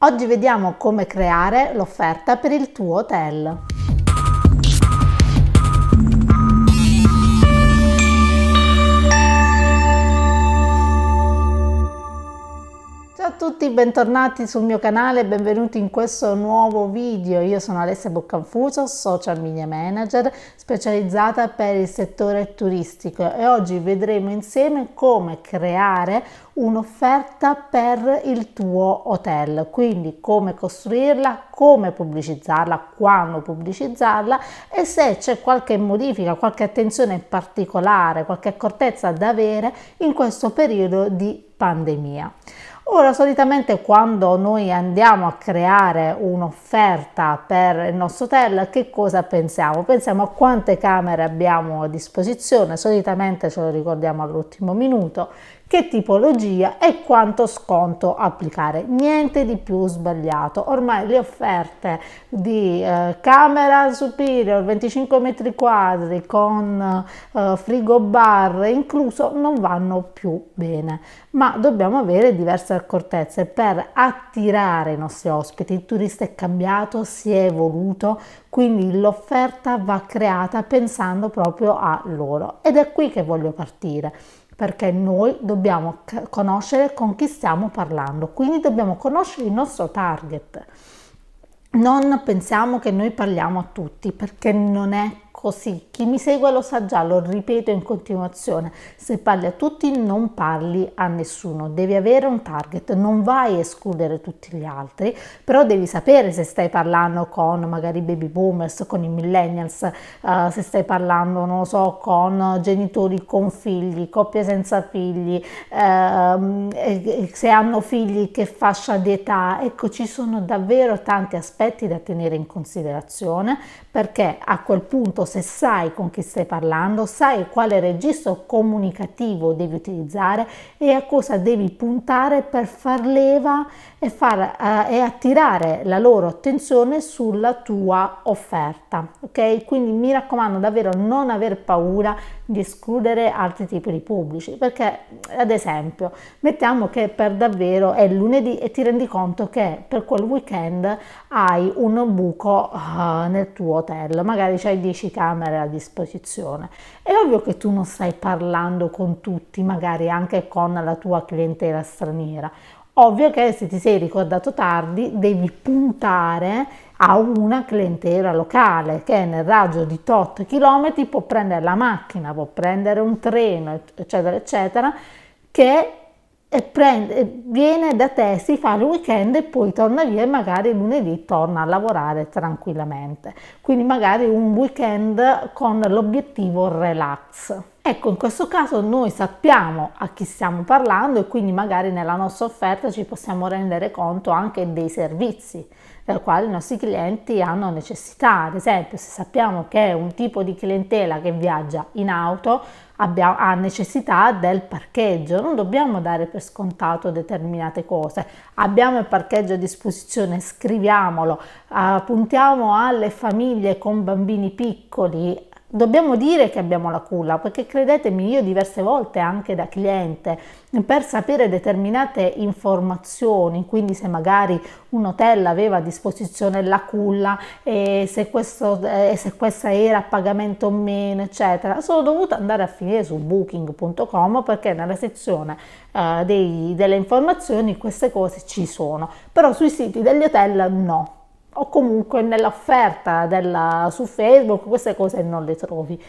Oggi vediamo come creare l'offerta per il tuo hotel. tutti, bentornati sul mio canale benvenuti in questo nuovo video. Io sono Alessia Boccanfuso, social media manager specializzata per il settore turistico e oggi vedremo insieme come creare un'offerta per il tuo hotel, quindi come costruirla, come pubblicizzarla, quando pubblicizzarla e se c'è qualche modifica, qualche attenzione particolare, qualche accortezza da avere in questo periodo di pandemia. Ora, solitamente quando noi andiamo a creare un'offerta per il nostro hotel, che cosa pensiamo? Pensiamo a quante camere abbiamo a disposizione, solitamente ce lo ricordiamo all'ultimo minuto, che tipologia e quanto sconto applicare. Niente di più sbagliato. Ormai le offerte di eh, camera superior 25 metri quadri con eh, frigo bar incluso non vanno più bene, ma dobbiamo avere diverse accortezze per attirare i nostri ospiti. Il turista è cambiato, si è evoluto, quindi l'offerta va creata pensando proprio a loro ed è qui che voglio partire perché noi dobbiamo conoscere con chi stiamo parlando, quindi dobbiamo conoscere il nostro target. Non pensiamo che noi parliamo a tutti perché non è così. Chi mi segue lo sa già, lo ripeto in continuazione. Se parli a tutti non parli a nessuno, devi avere un target, non vai a escludere tutti gli altri, però devi sapere se stai parlando con magari baby boomers, con i millennials, eh, se stai parlando, non lo so, con genitori con figli, coppie senza figli, eh, se hanno figli che fascia di età. Ecco, ci sono davvero tanti aspetti da tenere in considerazione perché a quel punto se sai con chi stai parlando, sai quale registro comunicativo devi utilizzare e a cosa devi puntare per far leva e, far, eh, e attirare la loro attenzione sulla tua offerta. Ok? Quindi mi raccomando davvero non aver paura di escludere altri tipi di pubblici perché ad esempio mettiamo che per davvero è lunedì e ti rendi conto che per quel weekend hai un buco uh, nel tuo hotel magari c'hai 10 camere a disposizione. È ovvio che tu non stai parlando con tutti, magari anche con la tua clientela straniera. Ovvio che se ti sei ricordato tardi devi puntare a una clientela locale che nel raggio di tot chilometri può prendere la macchina, può prendere un treno, eccetera, eccetera, che e prende, viene da te, si fa il weekend e poi torna via e magari lunedì torna a lavorare tranquillamente. Quindi magari un weekend con l'obiettivo relax. Ecco, in questo caso noi sappiamo a chi stiamo parlando e quindi magari nella nostra offerta ci possiamo rendere conto anche dei servizi dal quali i nostri clienti hanno necessità. Ad esempio, se sappiamo che è un tipo di clientela che viaggia in auto, abbia, ha necessità del parcheggio, non dobbiamo dare per scontato determinate cose. Abbiamo il parcheggio a disposizione, scriviamolo, uh, puntiamo alle famiglie con bambini piccoli Dobbiamo dire che abbiamo la culla, perché credetemi io diverse volte anche da cliente, per sapere determinate informazioni, quindi se magari un hotel aveva a disposizione la culla e se, questo, e se questa era a pagamento o meno, eccetera, sono dovuta andare a finire su booking.com perché nella sezione eh, dei, delle informazioni queste cose ci sono, però sui siti degli hotel no o comunque nell'offerta della, su Facebook queste cose non le trovi.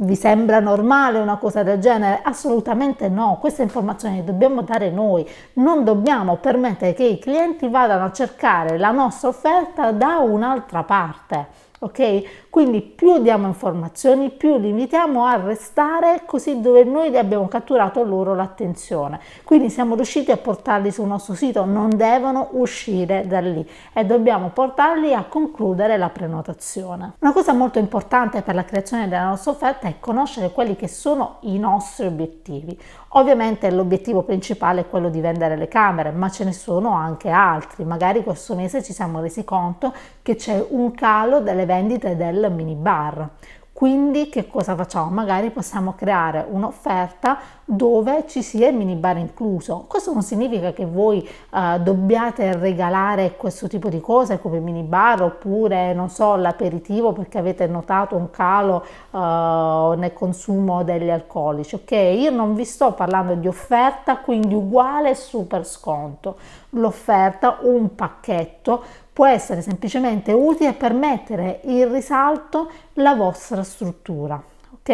Vi sembra normale una cosa del genere? Assolutamente no, queste informazioni le dobbiamo dare noi, non dobbiamo permettere che i clienti vadano a cercare la nostra offerta da un'altra parte. Ok? Quindi più diamo informazioni, più li invitiamo a restare così dove noi abbiamo catturato loro l'attenzione. Quindi siamo riusciti a portarli sul nostro sito, non devono uscire da lì e dobbiamo portarli a concludere la prenotazione. Una cosa molto importante per la creazione della nostra offerta è conoscere quelli che sono i nostri obiettivi. Ovviamente l'obiettivo principale è quello di vendere le camere, ma ce ne sono anche altri. Magari questo mese ci siamo resi conto che c'è un calo delle vendite del da minibar. Quindi che cosa facciamo? Magari possiamo creare un'offerta dove ci sia il minibar incluso. Questo non significa che voi eh, dobbiate regalare questo tipo di cose come minibar oppure non so l'aperitivo perché avete notato un calo eh, nel consumo degli alcolici, ok? Io non vi sto parlando di offerta, quindi uguale super sconto. L'offerta, un pacchetto può essere semplicemente utile per mettere in risalto la vostra struttura ok?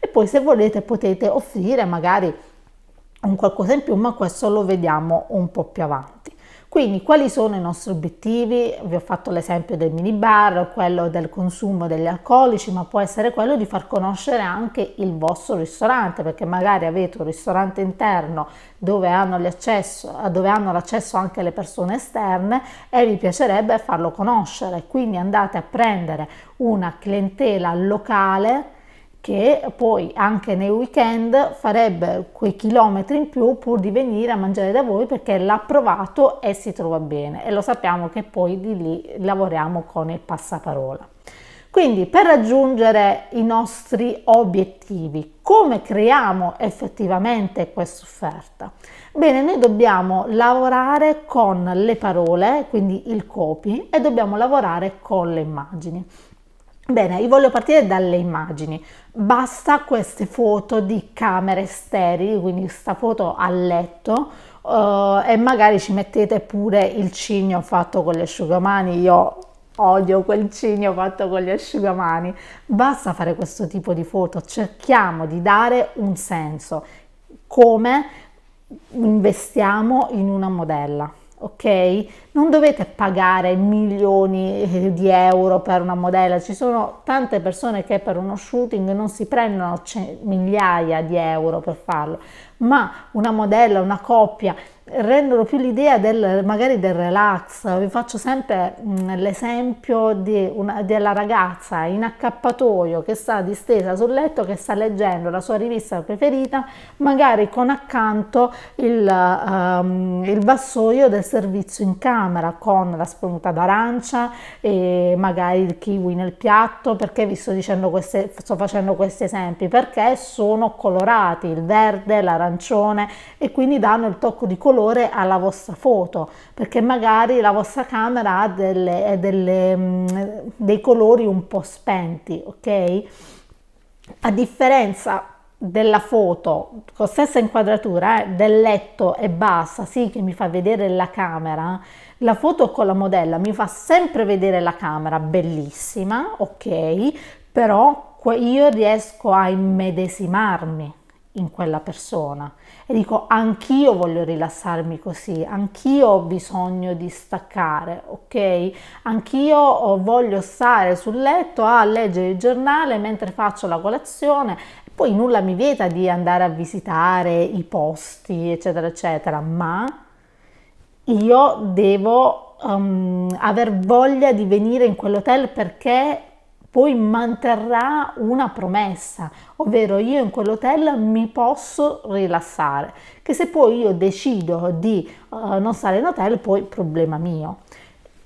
E poi se volete potete offrire magari un qualcosa in più, ma questo lo vediamo un po' più avanti. Quindi quali sono i nostri obiettivi? Vi ho fatto l'esempio del minibar, quello del consumo degli alcolici, ma può essere quello di far conoscere anche il vostro ristorante, perché magari avete un ristorante interno dove hanno, accesso, dove hanno l'accesso anche le persone esterne e vi piacerebbe farlo conoscere. Quindi andate a prendere una clientela locale che poi anche nei weekend farebbe quei chilometri in più pur di venire a mangiare da voi perché l'ha provato e si trova bene e lo sappiamo che poi di lì lavoriamo con il passaparola. Quindi per raggiungere i nostri obiettivi, come creiamo effettivamente questa offerta? Bene, noi dobbiamo lavorare con le parole, quindi il copy, e dobbiamo lavorare con le immagini. Bene, io voglio partire dalle immagini. Basta queste foto di camere sterili, quindi questa foto a letto uh, e magari ci mettete pure il cigno fatto con le asciugamani. Io odio quel cigno fatto con gli asciugamani. Basta fare questo tipo di foto, cerchiamo di dare un senso. Come investiamo in una modella ok? Non dovete pagare milioni eh, di euro per una modella, ci sono tante persone che per uno shooting non si prendono migliaia di euro per farlo, ma una modella, una coppia rendono più l'idea del, magari del relax. Vi faccio sempre mm, l'esempio della ragazza in accappatoio che sta distesa sul letto, che sta leggendo la sua rivista preferita, magari con accanto il, um, il vassoio del servizio in camera con la spunta d'arancia e magari il kiwi nel piatto. Perché vi sto, queste, sto facendo questi esempi? Perché sono colorati, il verde, l'arancione e quindi danno il tocco di colore colore alla vostra foto, perché magari la vostra camera ha delle, delle, mm, dei colori un po' spenti, ok? A differenza della foto con stessa inquadratura eh, del letto e bassa, sì che mi fa vedere la camera, la foto con la modella mi fa sempre vedere la camera, bellissima, ok, però io riesco a immedesimarmi in quella persona e dico anch'io voglio rilassarmi così, anch'io ho bisogno di staccare, ok? Anch'io voglio stare sul letto a leggere il giornale mentre faccio la colazione poi nulla mi vieta di andare a visitare i posti, eccetera, eccetera, ma io devo um, aver voglia di venire in quell'hotel perché poi manterrà una promessa, ovvero io in quell'hotel mi posso rilassare, che se poi io decido di uh, non stare in hotel, poi problema mio.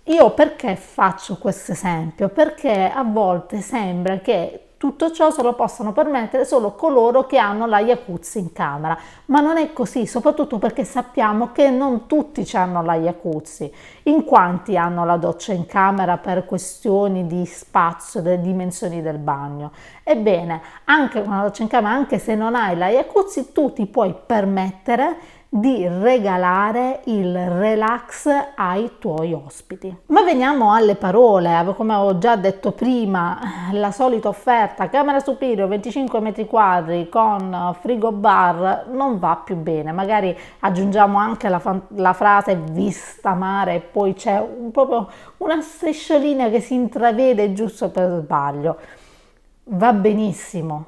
Io perché faccio questo esempio? Perché a volte sembra che tutto ciò se lo possono permettere solo coloro che hanno la jacuzzi in camera, ma non è così, soprattutto perché sappiamo che non tutti hanno la jacuzzi. In quanti hanno la doccia in camera per questioni di spazio, delle dimensioni del bagno? Ebbene, anche con la doccia in camera, anche se non hai la jacuzzi, tu ti puoi permettere di regalare il relax ai tuoi ospiti. Ma veniamo alle parole, come ho già detto prima, la solita offerta camera superiore 25 metri quadri con frigo bar non va più bene, magari aggiungiamo anche la, la frase vista mare e poi c'è un, proprio una strisciolina che si intravede giusto per sbaglio. Va benissimo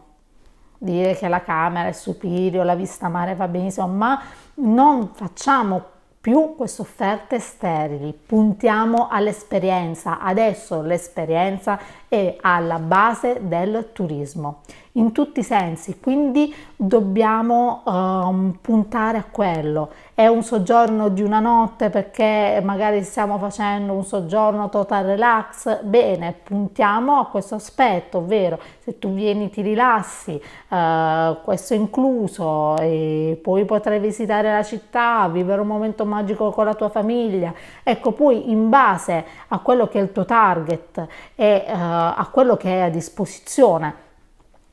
dire che la camera è superiore, la vista mare va benissimo, ma non facciamo più queste offerte sterili, puntiamo all'esperienza. Adesso l'esperienza è alla base del turismo in tutti i sensi, quindi dobbiamo um, puntare a quello. È un soggiorno di una notte perché magari stiamo facendo un soggiorno total relax, bene, puntiamo a questo aspetto, ovvero se tu vieni ti rilassi, uh, questo incluso, e poi potrai visitare la città, vivere un momento magico con la tua famiglia. Ecco, poi in base a quello che è il tuo target e uh, a quello che è a disposizione,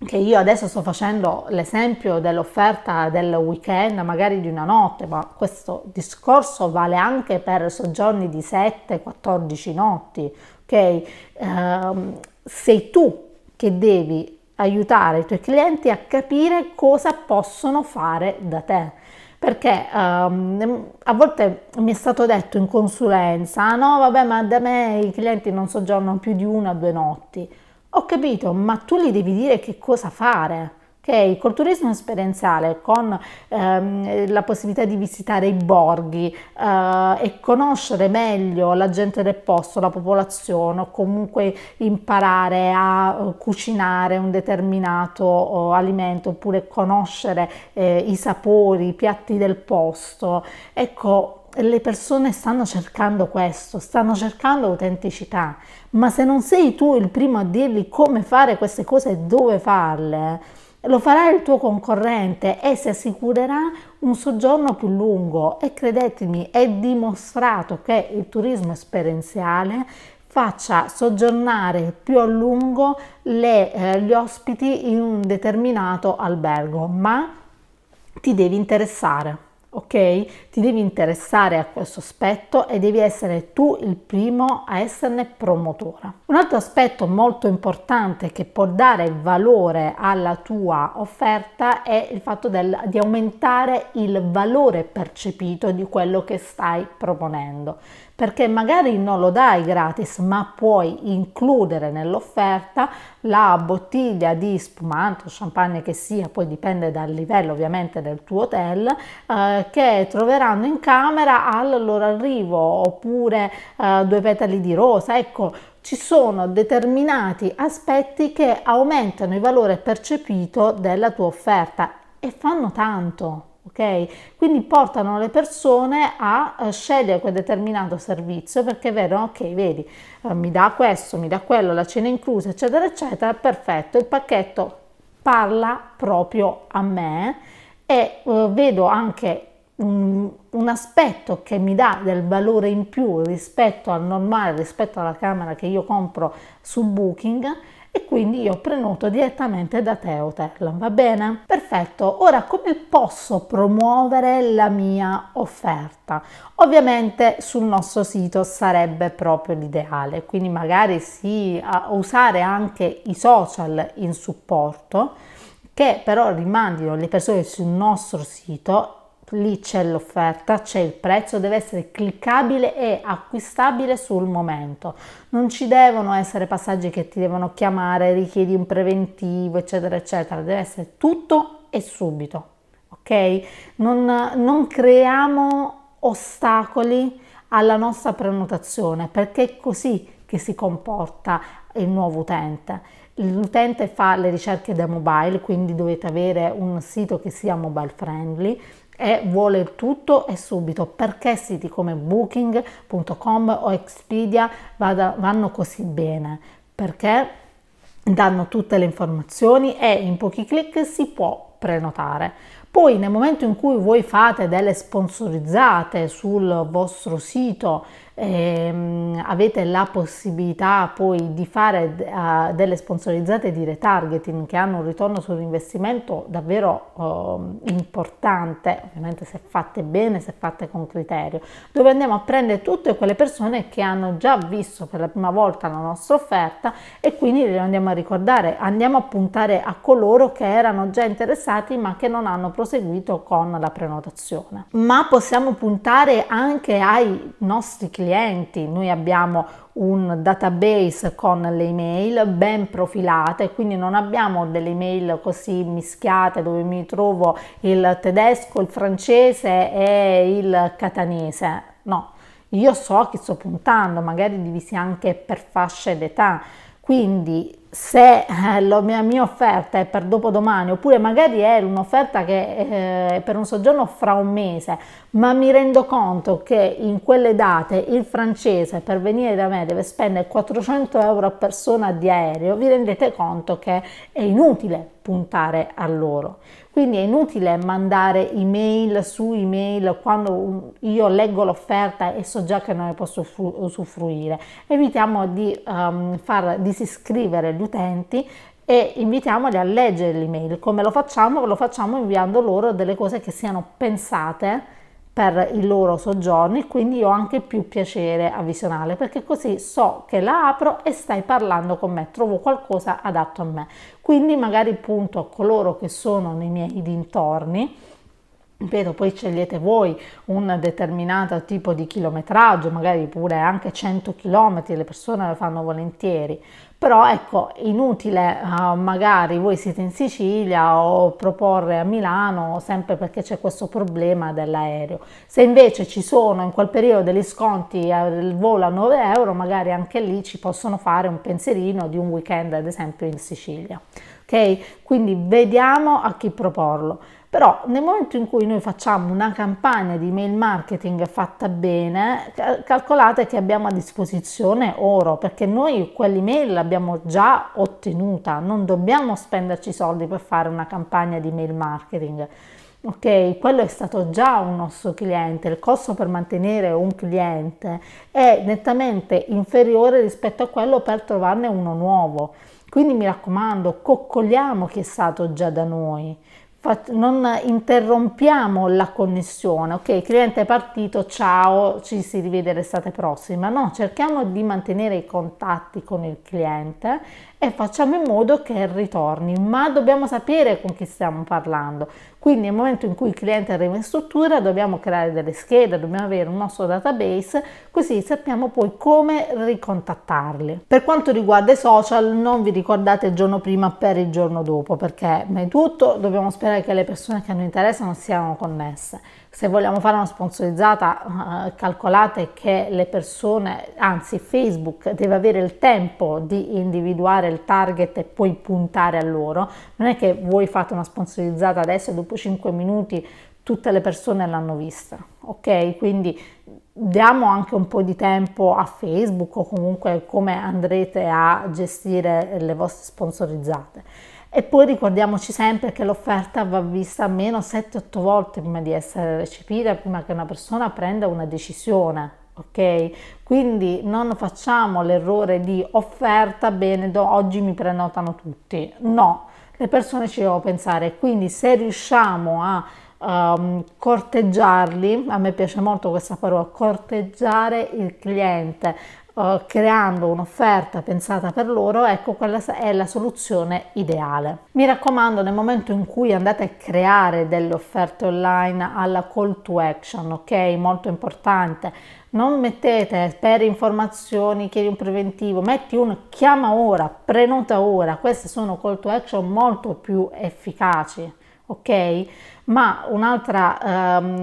che io adesso sto facendo l'esempio dell'offerta del weekend, magari di una notte, ma questo discorso vale anche per soggiorni di 7-14 notti, ok? Um, sei tu che devi aiutare i tuoi clienti a capire cosa possono fare da te. Perché um, a volte mi è stato detto in consulenza, ah, no vabbè ma da me i clienti non soggiornano più di una o due notti. Ho capito, ma tu gli devi dire che cosa fare. Ok, col turismo esperienziale, con ehm, la possibilità di visitare i borghi eh, e conoscere meglio la gente del posto, la popolazione, o comunque imparare a eh, cucinare un determinato oh, alimento, oppure conoscere eh, i sapori, i piatti del posto, ecco, le persone stanno cercando questo, stanno cercando autenticità, ma se non sei tu il primo a dirgli come fare queste cose e dove farle, lo farà il tuo concorrente e si assicurerà un soggiorno più lungo e credetemi è dimostrato che il turismo esperienziale faccia soggiornare più a lungo le, eh, gli ospiti in un determinato albergo, ma ti devi interessare ok? Ti devi interessare a questo aspetto e devi essere tu il primo a esserne promotore. Un altro aspetto molto importante che può dare valore alla tua offerta è il fatto del, di aumentare il valore percepito di quello che stai proponendo perché magari non lo dai gratis, ma puoi includere nell'offerta la bottiglia di spumante o champagne che sia, poi dipende dal livello ovviamente del tuo hotel, eh, che troveranno in camera al loro arrivo, oppure eh, due petali di rosa, ecco ci sono determinati aspetti che aumentano il valore percepito della tua offerta e fanno tanto. Okay? Quindi portano le persone a eh, scegliere quel determinato servizio perché vedono, ok, vedi, eh, mi dà questo, mi dà quello, la cena inclusa, eccetera, eccetera, perfetto, il pacchetto parla proprio a me e eh, vedo anche un, un, aspetto che mi dà del valore in più rispetto al normale, rispetto alla camera che io compro su Booking e quindi io prenoto direttamente da te Hotel, va bene? Perfetto, ora come posso promuovere la mia offerta? Ovviamente sul nostro sito sarebbe proprio l'ideale, quindi magari sì, usare anche i social in supporto che però rimandino le persone sul nostro sito lì c'è l'offerta, c'è il prezzo, deve essere cliccabile e acquistabile sul momento. Non ci devono essere passaggi che ti devono chiamare, richiedi un preventivo, eccetera, eccetera. Deve essere tutto e subito, ok? Non, non creiamo ostacoli alla nostra prenotazione perché è così che si comporta il nuovo utente. L'utente fa le ricerche da mobile, quindi dovete avere un sito che sia mobile friendly, e vuole tutto e subito perché siti come booking.com o Expedia vada, vanno così bene perché danno tutte le informazioni e in pochi clic si può prenotare poi nel momento in cui voi fate delle sponsorizzate sul vostro sito ehm, avete la possibilità poi di fare eh, delle sponsorizzate di retargeting che hanno un ritorno sull'investimento davvero eh, importante, ovviamente se fatte bene, se fatte con criterio, dove andiamo a prendere tutte quelle persone che hanno già visto per la prima volta la nostra offerta e quindi le andiamo a ricordare, andiamo a puntare a coloro che erano già interessati ma che non hanno proseguito con la prenotazione. Ma possiamo puntare anche ai nostri clienti clienti, noi abbiamo un database con le email ben profilate, quindi non abbiamo delle email così mischiate dove mi trovo il tedesco, il francese e il catanese. No, io so che sto puntando, magari divisi anche per fasce d'età. Quindi se eh, la mia, mia, offerta è per dopodomani oppure magari è un'offerta che è eh, per un soggiorno fra un mese, ma mi rendo conto che in quelle date il francese per venire da me deve spendere 400 euro a persona di aereo, vi rendete conto che è inutile puntare a loro. Quindi è inutile mandare email su email quando io leggo l'offerta e so già che non ne posso usufruire. Evitiamo di um, far disiscrivere utenti e invitiamoli a leggere l'email. Come lo facciamo? Lo facciamo inviando loro delle cose che siano pensate per il loro soggiorno e quindi ho anche più piacere a visionare perché così so che la apro e stai parlando con me, trovo qualcosa adatto a me. Quindi magari punto a coloro che sono nei miei dintorni ripeto, poi scegliete voi un determinato tipo di chilometraggio, magari pure anche 100 km, le persone lo fanno volentieri, però ecco, inutile uh, magari voi siete in Sicilia o proporre a Milano sempre perché c'è questo problema dell'aereo. Se invece ci sono in quel periodo degli sconti al eh, volo a 9 euro, magari anche lì ci possono fare un pensierino di un weekend ad esempio in Sicilia. Ok? Quindi vediamo a chi proporlo però nel momento in cui noi facciamo una campagna di mail marketing fatta bene, calcolate che abbiamo a disposizione oro, perché noi quell'email l'abbiamo già ottenuta, non dobbiamo spenderci soldi per fare una campagna di mail marketing. Ok, quello è stato già un nostro cliente, il costo per mantenere un cliente è nettamente inferiore rispetto a quello per trovarne uno nuovo. Quindi mi raccomando, coccoliamo chi è stato già da noi non interrompiamo la connessione, ok? Il cliente è partito, ciao, ci si rivede l'estate prossima. No, cerchiamo di mantenere i contatti con il cliente e facciamo in modo che ritorni, ma dobbiamo sapere con chi stiamo parlando. Quindi nel momento in cui il cliente arriva in struttura dobbiamo creare delle schede, dobbiamo avere un nostro database, così sappiamo poi come ricontattarli. Per quanto riguarda i social, non vi ricordate il giorno prima per il giorno dopo, perché prima di tutto dobbiamo sperare che le persone che hanno interesse non siano connesse se vogliamo fare una sponsorizzata, eh, calcolate che le persone, anzi Facebook deve avere il tempo di individuare il target e poi puntare a loro. Non è che voi fate una sponsorizzata adesso e dopo 5 minuti tutte le persone l'hanno vista, ok? Quindi diamo anche un po' di tempo a Facebook o comunque come andrete a gestire le vostre sponsorizzate. E poi ricordiamoci sempre che l'offerta va vista almeno 7-8 volte prima di essere recepita, prima che una persona prenda una decisione. Ok, quindi non facciamo l'errore di offerta, bene, do, oggi mi prenotano tutti. No, le persone ci devono pensare. Quindi se riusciamo a Um, corteggiarli, a me piace molto questa parola, corteggiare il cliente, eh, creando un'offerta pensata per loro, ecco quella è la soluzione ideale. Mi raccomando, nel momento in cui andate a creare delle offerte online alla call to action, ok? Molto importante. Non mettete per informazioni, chiedi un preventivo, metti un chiama ora, prenota ora. Queste sono call to action molto più efficaci, ok? Ma un, um,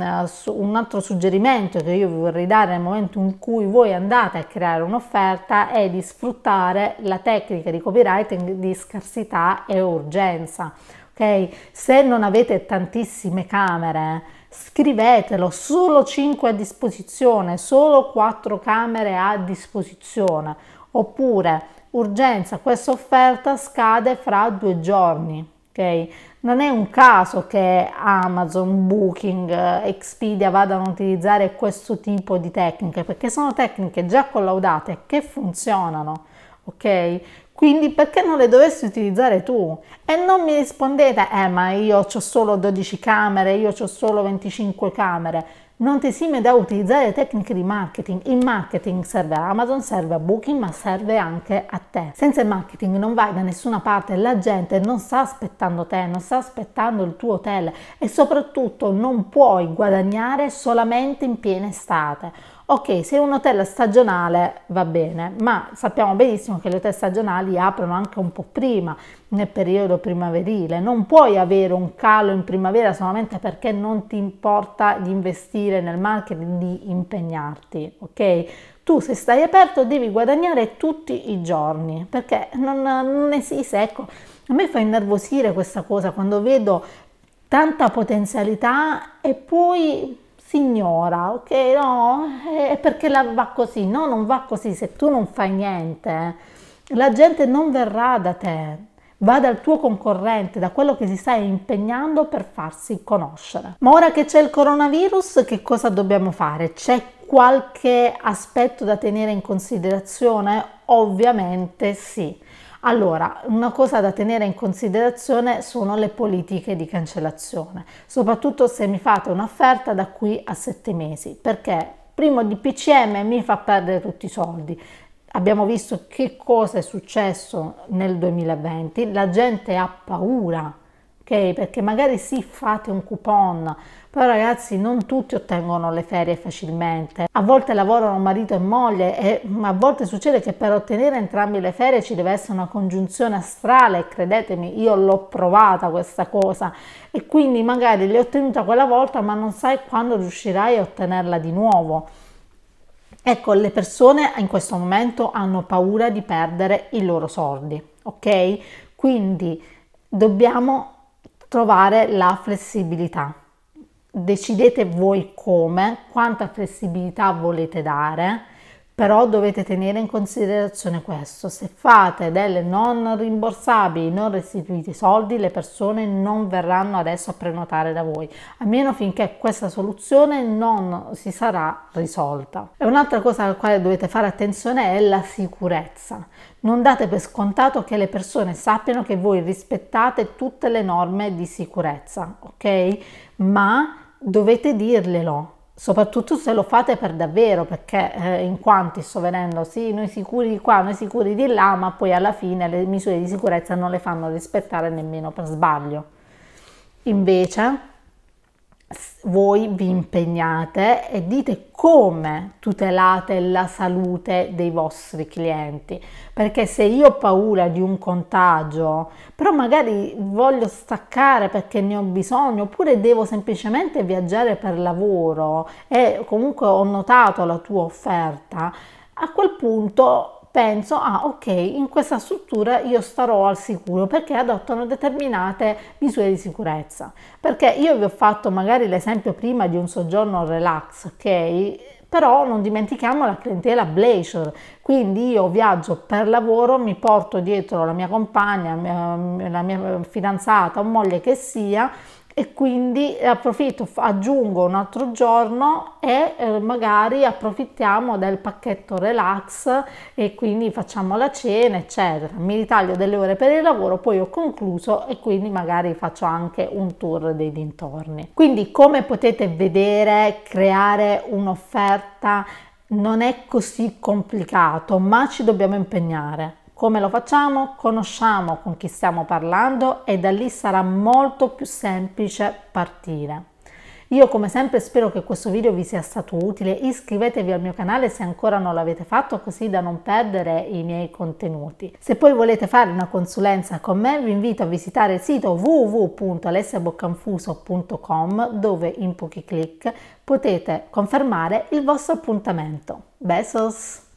ehm, un altro suggerimento che io vi vorrei dare nel momento in cui voi andate a creare un'offerta è di sfruttare la tecnica di copywriting di scarsità e urgenza. Okay? Se non avete tantissime camere, scrivetelo, solo 5 a disposizione, solo 4 camere a disposizione. Oppure, urgenza, questa offerta scade fra due giorni. Okay? Non è un caso che Amazon, Booking, eh, Expedia vadano a utilizzare questo tipo di tecniche, perché sono tecniche già collaudate che funzionano, ok? Quindi perché non le dovessi utilizzare tu? E non mi rispondete, eh ma io ho solo 12 camere, io ho solo 25 camere non ti si da utilizzare tecniche di marketing. Il marketing serve a Amazon, serve a Booking, ma serve anche a te. Senza il marketing non vai da nessuna parte, la gente non sta aspettando te, non sta aspettando il tuo hotel e soprattutto non puoi guadagnare solamente in piena estate Ok, se è un hotel stagionale va bene, ma sappiamo benissimo che le hotel stagionali aprono anche un po' prima, nel periodo primaverile. Non puoi avere un calo in primavera solamente perché non ti importa di investire nel marketing, di impegnarti, ok? Tu se stai aperto devi guadagnare tutti i giorni, perché non, non esiste, ecco, a me fa innervosire questa cosa quando vedo tanta potenzialità e poi signora, ok? No, eh, è perché la, va così. No, non va così. Se tu non fai niente, la gente non verrà da te, va dal tuo concorrente, da quello che si sta impegnando per farsi conoscere. Ma ora che c'è il coronavirus, che cosa dobbiamo fare? C'è qualche aspetto da tenere in considerazione? Ovviamente sì. Allora, una cosa da tenere in considerazione sono le politiche di cancellazione, soprattutto se mi fate un'offerta da qui a sette mesi, perché primo DPCM mi fa perdere tutti i soldi, abbiamo visto che cosa è successo nel 2020, la gente ha paura perché magari sì, fate un coupon, però ragazzi non tutti ottengono le ferie facilmente. A volte lavorano marito e moglie e mm, a volte succede che per ottenere entrambi le ferie ci deve essere una congiunzione astrale, credetemi, io l'ho provata questa cosa e quindi magari l'hai ottenuta quella volta ma non sai quando riuscirai a ottenerla di nuovo. Ecco, le persone in questo momento hanno paura di perdere i loro soldi, ok? Quindi dobbiamo trovare la flessibilità. Decidete voi come, quanta flessibilità volete dare però dovete tenere in considerazione questo, se fate delle non rimborsabili, non restituite soldi, le persone non verranno adesso a prenotare da voi, a meno finché questa soluzione non si sarà risolta. E un'altra cosa alla quale dovete fare attenzione è la sicurezza. Non date per scontato che le persone sappiano che voi rispettate tutte le norme di sicurezza, ok? Ma dovete dirglielo soprattutto se lo fate per davvero, perché eh, in quanti sto vedendo, sì, noi sicuri di qua, noi sicuri di là, ma poi alla fine le misure di sicurezza non le fanno rispettare nemmeno per sbaglio. Invece, voi vi impegnate e dite come tutelate la salute dei vostri clienti. Perché se io ho paura di un contagio, però magari voglio staccare perché ne ho bisogno, oppure devo semplicemente viaggiare per lavoro e comunque ho notato la tua offerta, a quel punto penso, ah ok, in questa struttura io starò al sicuro perché adottano determinate misure di sicurezza. Perché io vi ho fatto magari l'esempio prima di un soggiorno relax, ok? Però non dimentichiamo la clientela Blazer, quindi io viaggio per lavoro, mi porto dietro la mia compagna, la mia fidanzata o moglie che sia, e quindi approfitto, aggiungo un altro giorno e eh, magari approfittiamo del pacchetto relax e quindi facciamo la cena eccetera mi ritaglio delle ore per il lavoro poi ho concluso e quindi magari faccio anche un tour dei dintorni quindi come potete vedere creare un'offerta non è così complicato ma ci dobbiamo impegnare come lo facciamo? Conosciamo con chi stiamo parlando e da lì sarà molto più semplice partire. Io come sempre spero che questo video vi sia stato utile, iscrivetevi al mio canale se ancora non l'avete fatto così da non perdere i miei contenuti. Se poi volete fare una consulenza con me vi invito a visitare il sito www.alessiaboccanfuso.com dove in pochi clic potete confermare il vostro appuntamento. Besos!